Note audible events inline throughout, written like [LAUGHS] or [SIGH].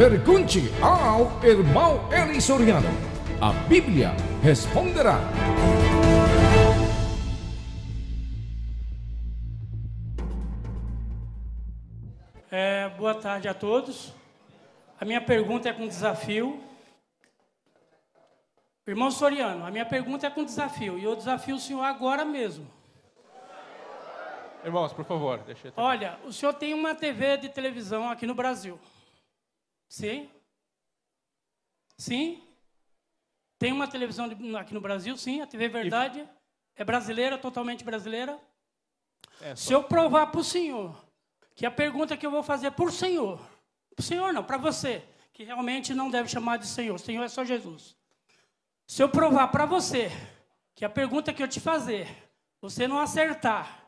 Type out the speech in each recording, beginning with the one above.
Pergunte ao irmão Eli Soriano. A Bíblia responderá. É, boa tarde a todos. A minha pergunta é com desafio. Irmão Soriano, a minha pergunta é com desafio, e eu desafio o senhor agora mesmo. Irmãos, por favor, deixa eu. Olha, o senhor tem uma TV de televisão aqui no Brasil. Sim. Sim. Tem uma televisão aqui no Brasil, sim. A TV Verdade é brasileira, totalmente brasileira. É, só... Se eu provar para o senhor que a pergunta que eu vou fazer é para o senhor, para o senhor não, para você, que realmente não deve chamar de senhor, senhor é só Jesus. Se eu provar para você que a pergunta que eu te fazer, você não acertar,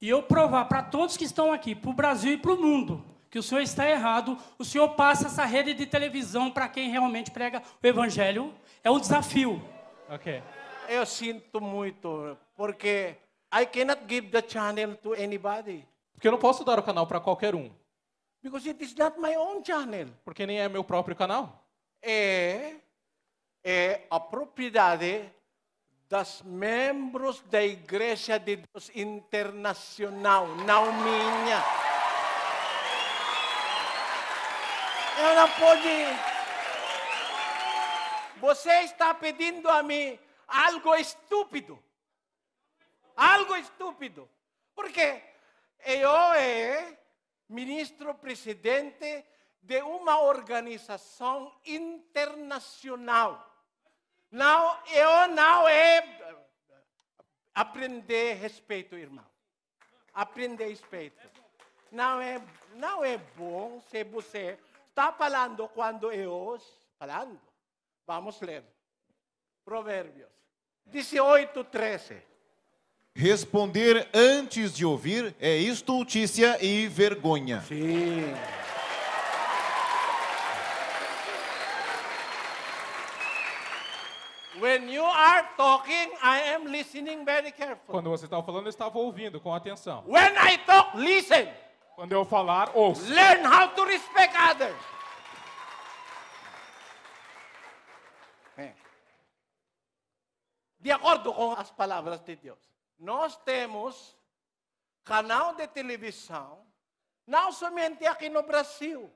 e eu provar para todos que estão aqui, para o Brasil e para o mundo, que o senhor está errado, o senhor passa essa rede de televisão para quem realmente prega o evangelho. É um desafio. Ok. Eu sinto muito, porque I cannot give the channel to anybody. Porque eu não posso dar o canal para qualquer um. Because it is not my own channel. Porque nem é meu próprio canal. É, é a propriedade dos membros da Igreja de Deus Internacional, não minha. Você está pedindo a mim algo estúpido. Algo estúpido. Porque eu é ministro presidente de uma organização internacional. Não, eu não é aprender respeito, irmão. Aprender respeito. Não é, não é bom se você está falando quando ellos, falando. Vamos ler. Provérbios 18, 13. Responder antes de ouvir é estultícia e vergonha. Sim. When you are talking, I am listening very carefully. Quando você estava falando, eu estava ouvindo com atenção. When I talk, listen. Quando eu falar, ouça. Learn how to respect others. É. De acordo com as palavras de Deus, nós temos canal de televisão, não somente aqui no Brasil.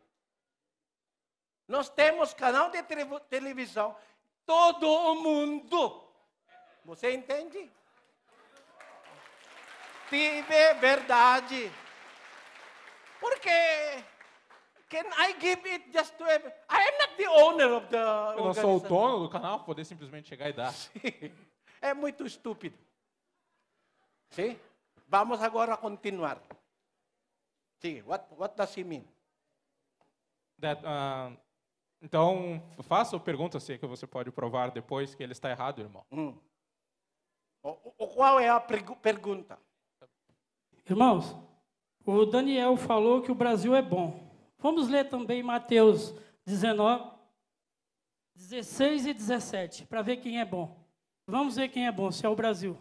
Nós temos canal de televisão todo o mundo. Você entende? Tive verdade. Porque can I give it just to every... I am not the owner of the Eu não sou o dono do canal poder simplesmente chegar e dar. [LAUGHS] é muito estúpido. Sim? Vamos agora continuar. Sim, what, what does he mean? That, uh, então, faça a pergunta se é que você pode provar depois que ele está errado, irmão. Hum. O, o, qual é a pergunta? Irmãos, o Daniel falou que o Brasil é bom. Vamos ler também Mateus 19, 16 e 17, para ver quem é bom. Vamos ver quem é bom, se é o Brasil.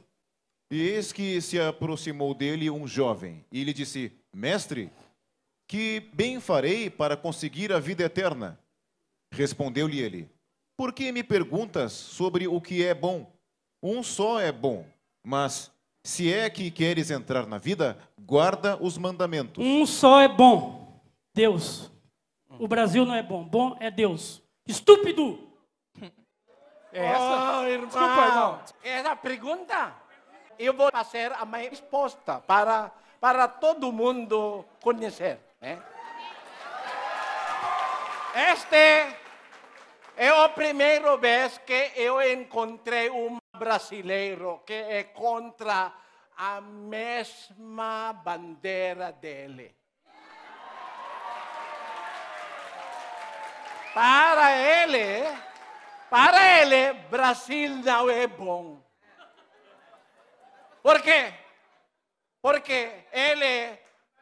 E eis que se aproximou dele um jovem, e lhe disse: Mestre, que bem farei para conseguir a vida eterna? Respondeu-lhe ele: Por que me perguntas sobre o que é bom? Um só é bom, mas se é que queres entrar na vida, guarda os mandamentos. Um só é bom, Deus. O Brasil não é bom, bom é Deus. Estúpido! [LAUGHS] É essa? Oh, irmão. Desculpa, irmão. É essa pergunta eu vou fazer a minha resposta para, para todo mundo conhecer. Né? Este é a primeira vez que eu encontrei um brasileiro que é contra a mesma bandeira dele. Para ele, para ele, Brasil não é bom. Por quê? Porque ele,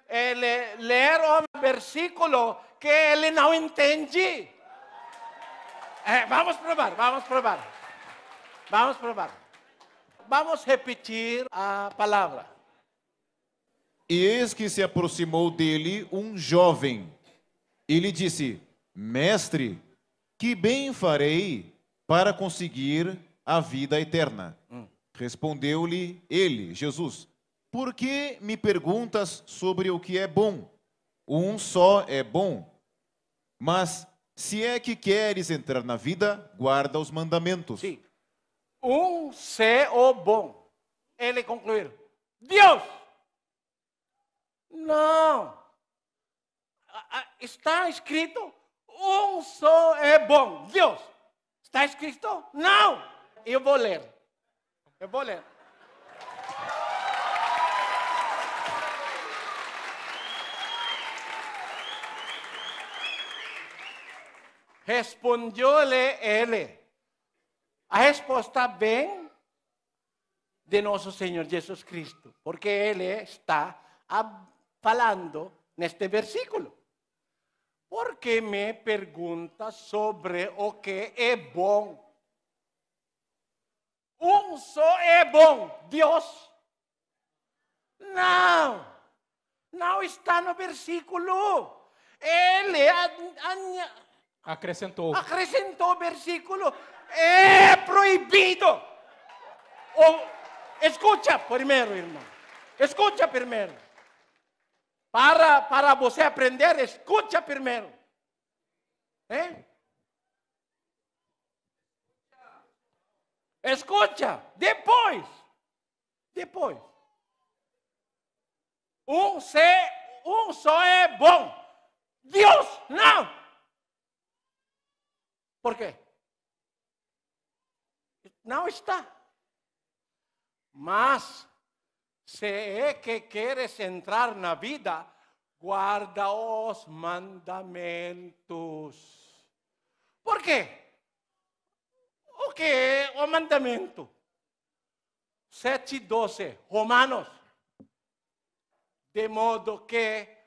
ele ler um versículo que ele não entende. É, vamos provar, vamos provar, Vamos provar, Vamos repetir a palavra. E eis que se aproximou dele um jovem. E lhe disse: Mestre, que bem farei para conseguir a vida eterna? Hum. Respondeu-lhe ele, Jesus: Por que me perguntas sobre o que é bom? Um só é bom. Mas se é que queres entrar na vida, guarda os mandamentos. Sim. Um ser o bom. Ele concluiu. Deus! Não! Ah, ah, está escrito, um só é bom. Deus! Está escrito? Não! Eu vou ler. Eu vou ler. Respondióle él. A resposta vem de nosso Senhor Jesus Cristo, porque él está falando neste versículo. Porque me pergunta sobre o que é bom. Um só é bom, Dios Não, não está no versículo. Ele Acrescentou. Acrescentou o versículo. É proibido. Ou, escuta primeiro, irmão. Escuta primeiro. Para, para você aprender, escuta primeiro. É? ¿Eh? Escuta. Depois. Depois. Um, se, um só é bom. Deus não. ¿Por qué? No está. Mas sé que quieres entrar la vida, guarda os mandamentos. Por qué? O qué? o mandamento? 7 y 12, Romanos. De modo que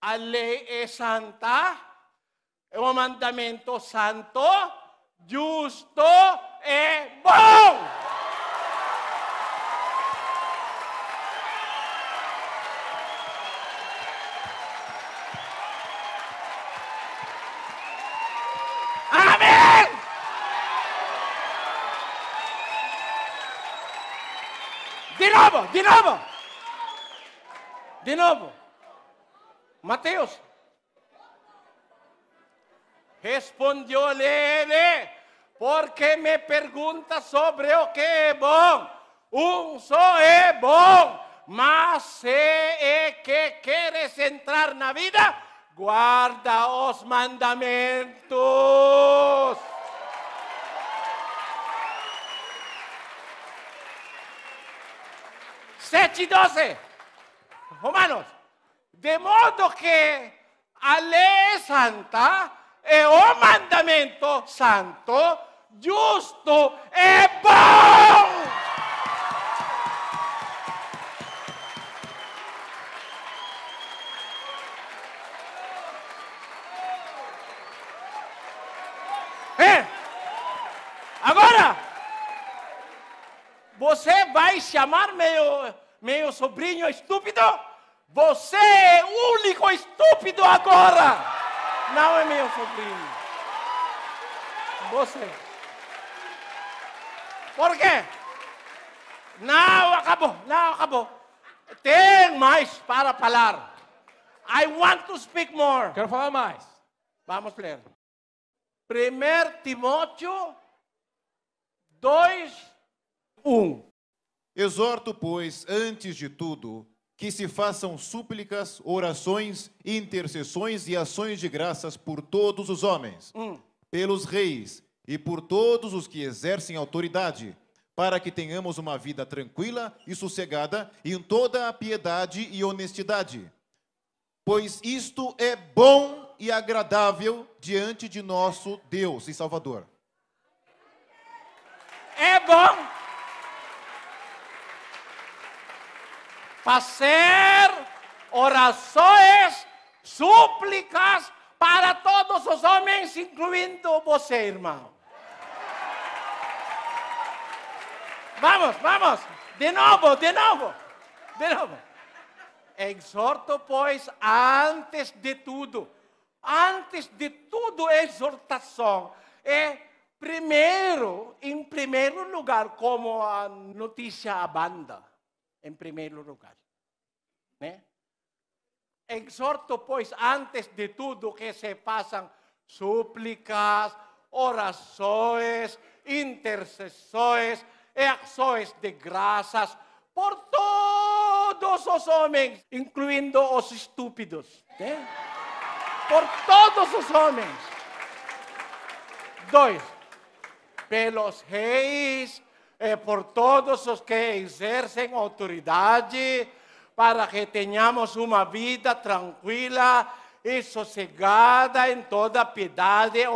la ley es santa, É um mandamento santo, justo e bom. de novo, de novo. De novo. Mateus Respondió-lhe ¿Por Porque me pregunta sobre o que es bom? Um só é bom, mas que quieres entrar en la vida, guarda os mandamentos. Sete e doze, Romanos. De modo que a lei santa é o mandamento santo, justo e bom. É. Agora, você vai chamar meu, meu sobrinho estúpido? Você é o único estúpido agora! Não é meu sobrinho. Você. Por quê? Não acabou, não acabou. Tem mais para falar. I want to speak more. Quero falar mais. Vamos ler. 1 Timóteo 2, 1. Exorto, pois, antes de tudo, que se façam súplicas, orações, intercessões e ações de graças por todos os homens, hum. pelos reis e por todos os que exercem autoridade, para que tenhamos uma vida tranquila e sossegada em toda a piedade e honestidade. Pois isto é bom e agradável diante de nosso Deus e Salvador. É bom fazer orações, súplicas para todos os homens, incluindo você, irmão. Vamos, vamos. De novo, de novo. De novo. Exorto, pois, antes de tudo. Antes de tudo, exortação. É primeiro, em primeiro lugar, como a notícia abanda. banda. en primer lugar. ¿eh? Exhorto, pues antes de todo que se pasan súplicas, oraciones, intercesores, reacciones de gracias por todos los hombres, incluyendo los estúpidos. ¿eh? Por todos los hombres. Dois, pelos é por todos os que exercem autoridade, para que tenhamos uma vida tranquila e sossegada em toda piedade e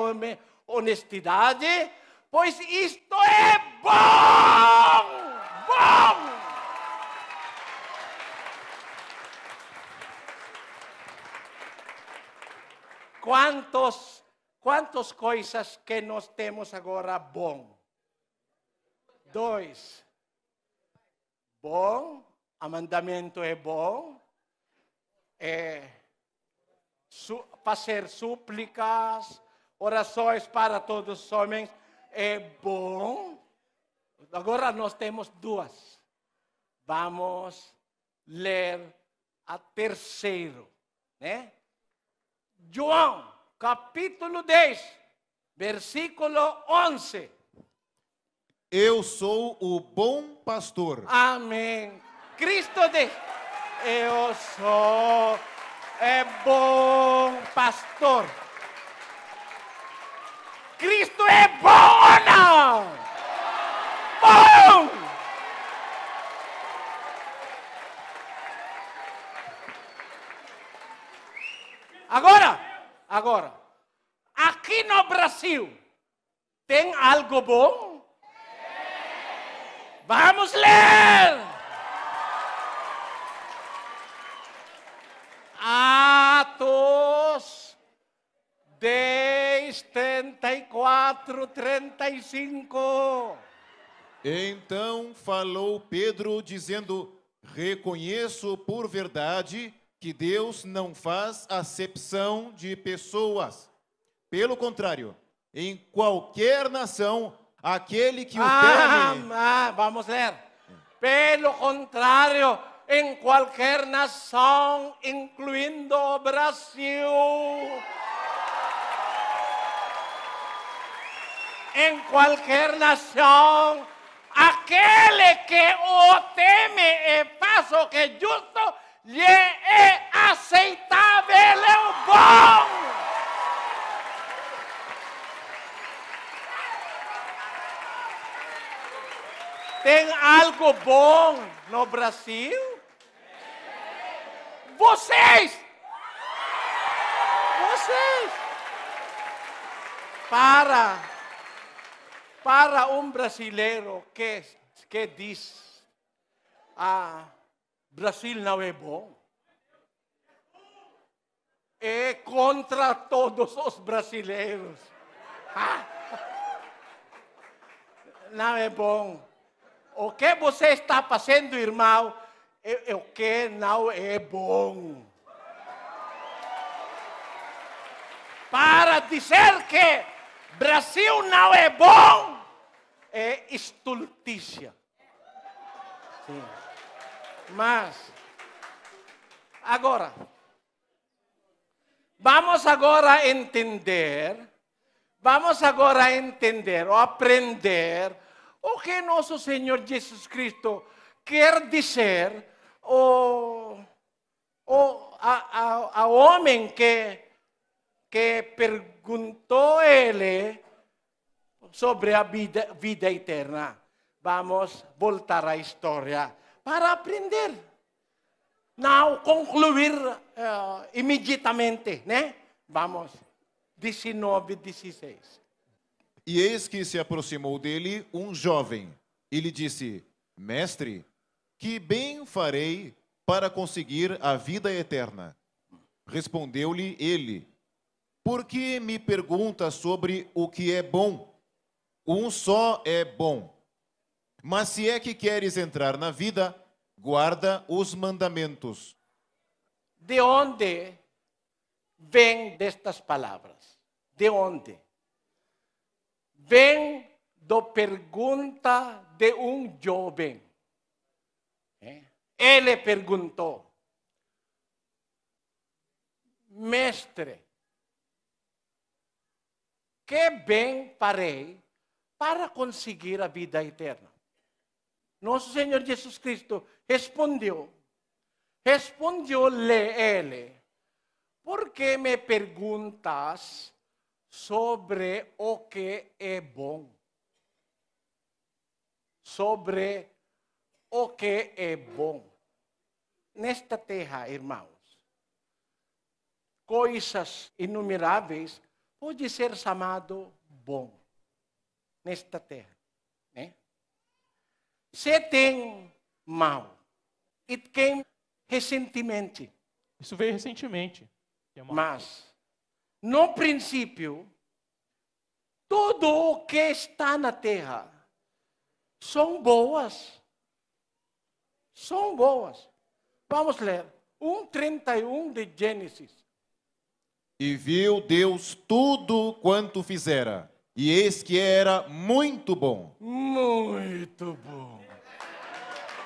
honestidade, pois isto é bom! Bom! Quantos, quantas coisas que nós temos agora bom? Dois, bom, o mandamento é bom, é su, fazer súplicas, orações para todos os homens é bom. Agora nós temos duas. Vamos ler a terceiro, né? João, capítulo 10, versículo 11. Eu sou o bom pastor. Amém. Cristo diz: Eu sou é bom pastor. Cristo é bom ou não? Bom! Agora, agora, aqui no Brasil, tem algo bom? Vamos ler! Atos 10, 34, 35. Então falou Pedro, dizendo: Reconheço por verdade que Deus não faz acepção de pessoas. Pelo contrário, em qualquer nação, Aquele que ah, o teme. Ah, vamos a ver. Pelo contrario, en cualquier nación, incluyendo Brasil. En cualquier nación, aquel que o teme el paso que justo lhe é aceitável, o Tem algo bom no Brasil? Vocês! Vocês! Para, para um brasileiro que, que diz: Ah, Brasil não é bom é contra todos os brasileiros. Ah. [LAUGHS] Não é bom. O que você está fazendo, irmão, o que não é bom. Para dizer que Brasil não é bom, é estultícia. Sim. Mas, agora, vamos agora entender, vamos agora entender ou aprender O oh, que nosso Señor Jesus Cristo quer dizer o, o a, a, que, que preguntó sobre la vida, eterna. Vamos voltar la historia para aprender. No concluir eh, inmediatamente, Vamos. 19, 16. E eis que se aproximou dele um jovem e lhe disse: Mestre, que bem farei para conseguir a vida eterna? Respondeu-lhe ele: Por que me pergunta sobre o que é bom? Um só é bom. Mas se é que queres entrar na vida, guarda os mandamentos. De onde vêm destas palavras? De onde? ven do pregunta de joven. Eh, él Ele preguntó. mestre, que bem farei para conseguir la vida eterna? Nosso Señor Jesucristo respondió. Respondió él, por qué me preguntas? sobre o que é bom. Sobre o que é bom. Nesta terra, irmãos, coisas inumeráveis pode ser chamado bom. Nesta terra, né? Se tem mal, it came recentemente. Isso veio recentemente. É Mas no princípio, tudo o que está na terra são boas. São boas. Vamos ler. 1,31 de Gênesis. E viu Deus tudo quanto fizera, e eis que era muito bom. Muito bom.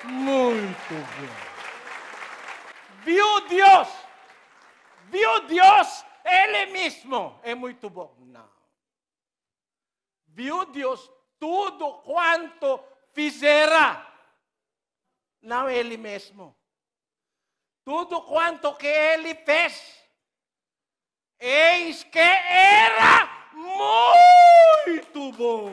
Muito bom. Viu Deus, viu Deus ele mesmo é muito bom. Não. Viu Deus tudo quanto fizera. Não Ele mesmo. Tudo quanto que Ele fez. Eis que era muito bom.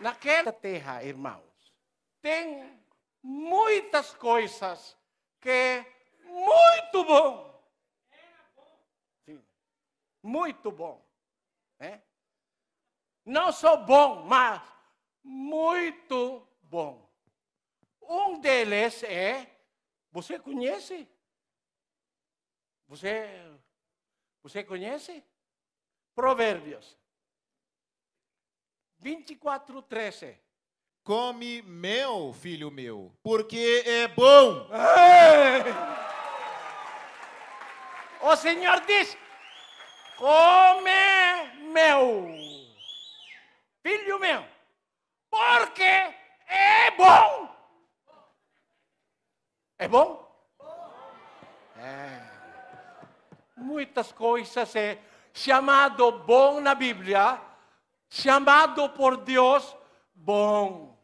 Naquela terra, irmãos, tem muitas coisas que é muito bom. Sim, muito bom. Né? Não só bom, mas muito bom. Um deles é, você conhece? Você, você conhece? Provérbios 24, 13. Come meu, filho meu, porque é bom. O Senhor diz: Come meu, filho meu, porque é bom. É bom? É. Muitas coisas é chamado bom na Bíblia, chamado por Deus bom.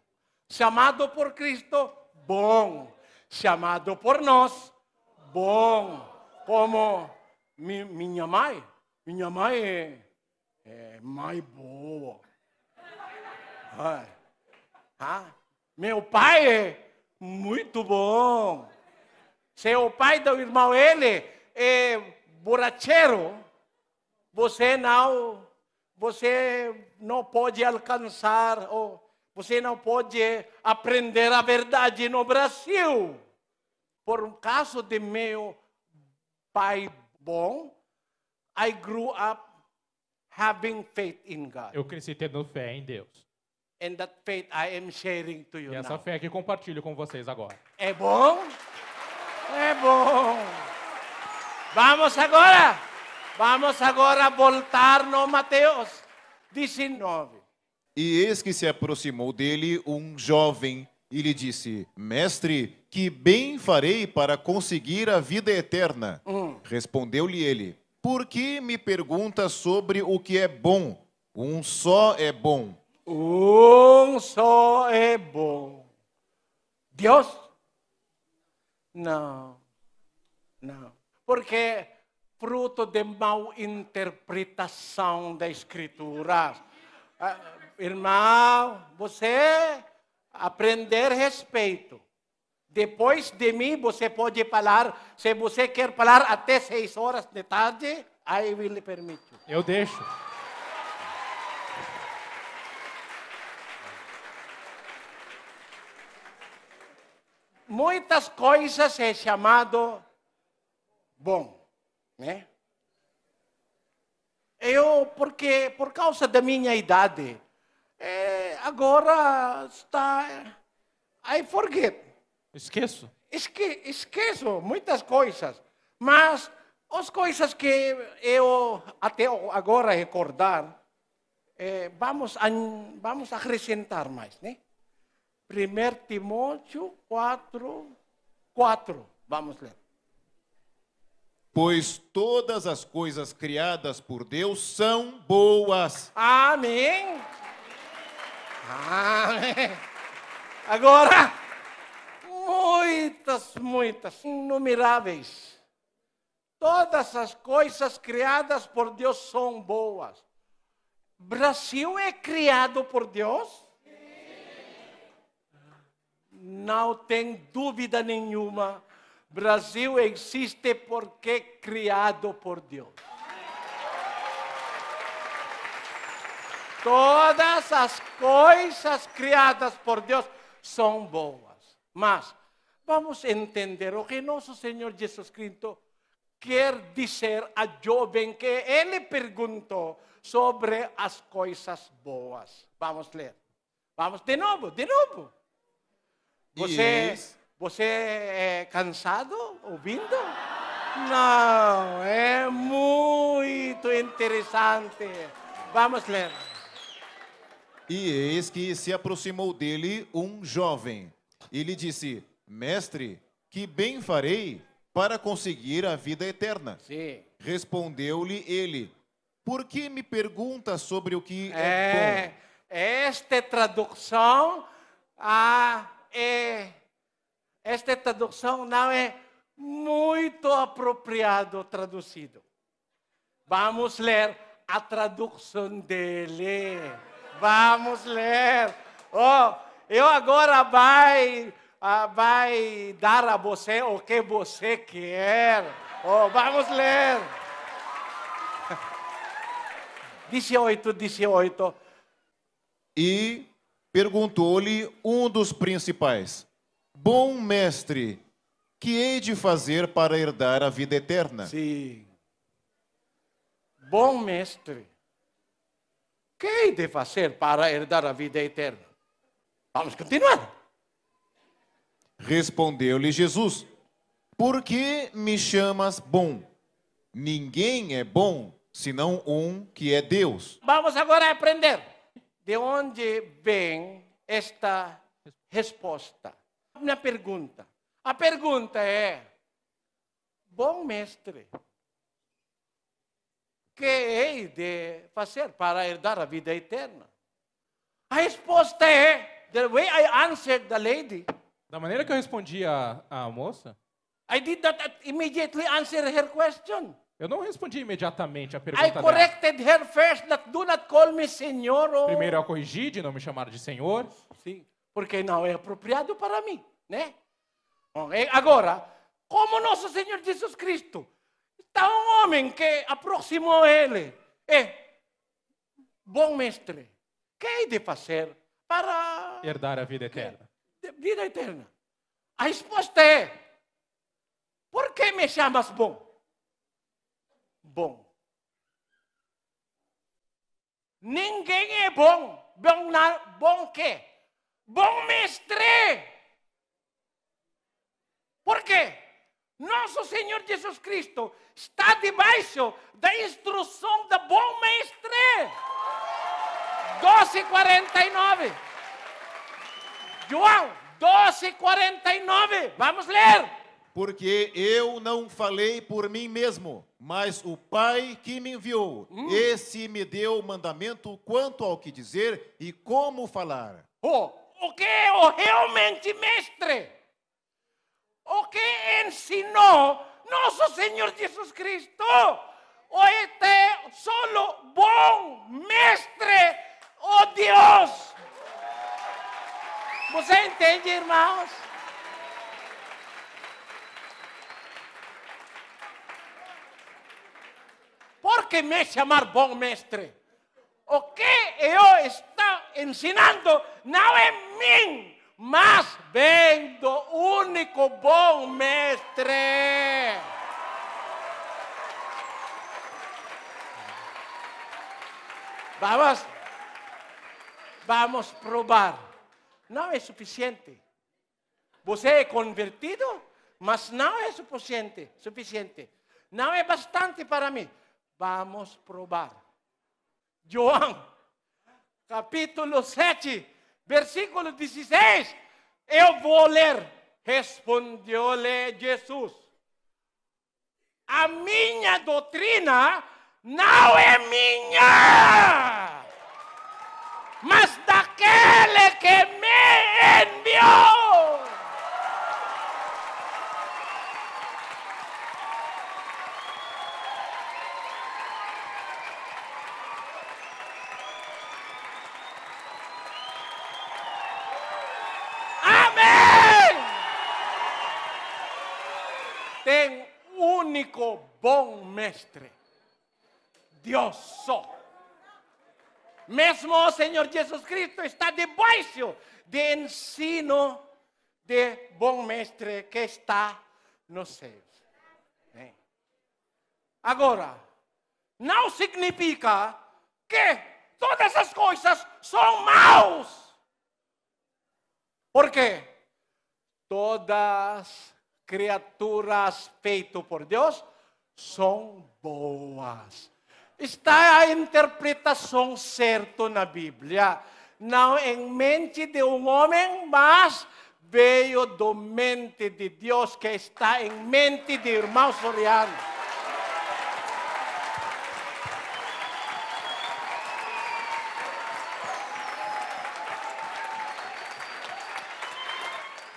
Chamado por Cristo, bom. Chamado por nós, bom. Como minha mãe, minha mãe é, é mãe boa. Ah, meu pai é muito bom. Se o pai do irmão ele é borracheiro, você não, você não pode alcançar ou você não pode aprender a verdade no Brasil. Por um caso de meu pai bom, I grew up having faith in God. Eu cresci tendo fé em Deus. And that faith I am sharing to you e essa now. fé que compartilho com vocês agora. É bom? É bom. Vamos agora. Vamos agora voltar no Mateus 19. E eis que se aproximou dele um jovem e lhe disse: Mestre, que bem farei para conseguir a vida eterna? Uhum. Respondeu-lhe ele: Por que me perguntas sobre o que é bom? Um só é bom. Um só é bom. Deus? Não. Não. Porque fruto de mal interpretação da Escritura. Ah, irmão, você aprender respeito. Depois de mim, você pode falar. Se você quer falar até seis horas de tarde, aí eu lhe permito. Eu deixo. Muitas coisas é chamado bom, né? Eu, porque por causa da minha idade, é, agora está. I forget. Esqueço. Esque, esqueço muitas coisas, mas as coisas que eu até agora recordar, é, vamos, vamos acrescentar mais, né? 1 Timóteo 4, 4. Vamos ler. Pois todas as coisas criadas por Deus são boas. Amém. Ah, é. Agora, muitas, muitas, inumeráveis. Todas as coisas criadas por Deus são boas. Brasil é criado por Deus? Não tem dúvida nenhuma. Brasil existe porque é criado por Deus. Todas as coisas criadas por Deus são boas. Mas vamos entender o que nosso Senhor Jesus Cristo quer dizer a jovem que ele perguntou sobre as coisas boas. Vamos ler. Vamos de novo, de novo. Você, yes. você é cansado ouvindo? Não, é muito interessante. Vamos ler. E eis que se aproximou dele um jovem. E lhe disse: Mestre, que bem farei para conseguir a vida eterna? Respondeu-lhe ele: Por que me pergunta sobre o que é, é bom? Esta tradução ah, é, esta tradução não é muito apropriado traduzido. Vamos ler a tradução dele. Vamos ler. Oh, eu agora vai, ah, vai dar a você o que você quer. Oh, vamos ler. 18, [LAUGHS] 18. E perguntou-lhe um dos principais: Bom mestre, que hei de fazer para herdar a vida eterna? Sim. Bom mestre que hei de fazer para herdar a vida eterna? Vamos continuar. Respondeu-lhe Jesus: Por que me chamas bom? Ninguém é bom senão um que é Deus. Vamos agora aprender de onde vem esta resposta. Uma pergunta. A pergunta é: Bom mestre, que hei de fazer para herdar a vida eterna? A resposta é, the way I answered the lady, da maneira que eu respondi à, à moça, I did not immediately answer her question. Eu não respondi imediatamente a pergunta I corrected dela. her first, that do not call me senhor. Or... Oh. Primeiro eu corrigi de não me chamar de senhor. Sim, porque não é apropriado para mim, né? Okay? Agora, como nosso Senhor Jesus Cristo Está um homem que aproximou ele. É, bom mestre, que hei de fazer para... Herdar a vida eterna. Vida eterna. A resposta é, por que me chamas bom? Bom. Ninguém é bom. Bom, na, bom que, Bom mestre. Por quê? Nosso Senhor Jesus Cristo está debaixo da instrução do bom mestre. 12:49. João 12:49. Vamos ler. Porque eu não falei por mim mesmo, mas o Pai que me enviou, hum. esse me deu o mandamento quanto ao que dizer e como falar. Oh, o que eu realmente me si no, so señor jesucristo o este solo buen mestre, oh Dios. ¿Vos entiende, hermanos? Por qué me llamar buen mestre? O qué yo está enseñando no es mí mas vengo único bom mestre. Vamos, vamos probar. No es suficiente. Você he convertido, mas no es suficiente. Suficiente. No es bastante para mí. Vamos a probar. Juan, capítulo 7, Versículo 16. Eu vou ler. Respondeu-lhe Jesus. A minha doutrina não é minha, mas daquele que me enviou. terrestre. Dios só. Mesmo o Senhor Jesus Cristo está debaixo de ensino de bom mestre que está nos céus. Agora, não significa que todas as coisas são maus. Por quê? Todas criaturas feitas por Deus são boas. Está a interpretação certa na Bíblia. Não em mente de um homem, mas veio do mente de Deus, que está em mente de irmão Soriano.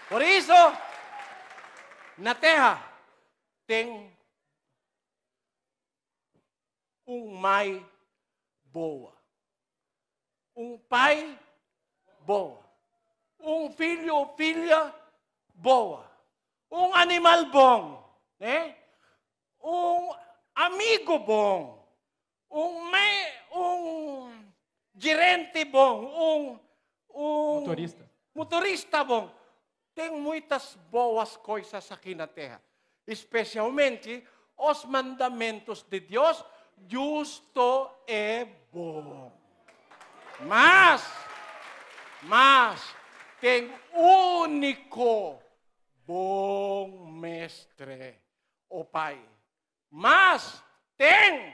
Por isso, na terra tem um mãe boa. Um pai boa. Um filho ou filha boa. Um animal bom, né? Um amigo bom. Um, me, um gerente bom. Um, um motorista. motorista bom. Tem muitas boas coisas aqui na terra. Especialmente os mandamentos de Deus justo é bom. Mas, mas, tem único bom mestre, o Pai. Mas tem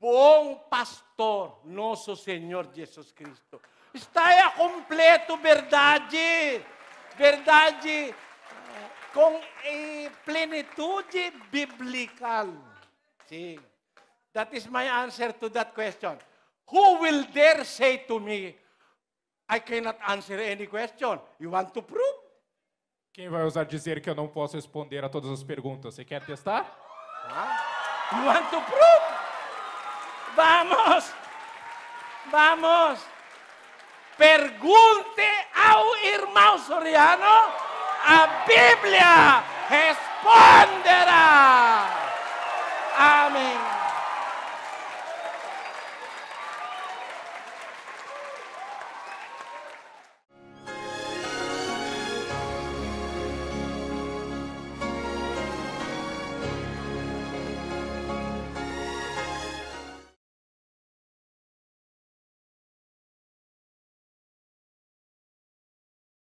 bom pastor, nosso Senhor Jesus Cristo. Está é completo verdade, verdade eh, com eh, plenitude bíblica. Sim. That is my answer to that question. Who will dare say to me, I cannot answer any question? You want to prove? Quem vai ousar dizer que eu não posso responder a todas as perguntas? Você quer testar? Ah, you want to prove? Vamos! Vamos! Pergunte ao irmão soriano, a Bíblia responderá. Amém.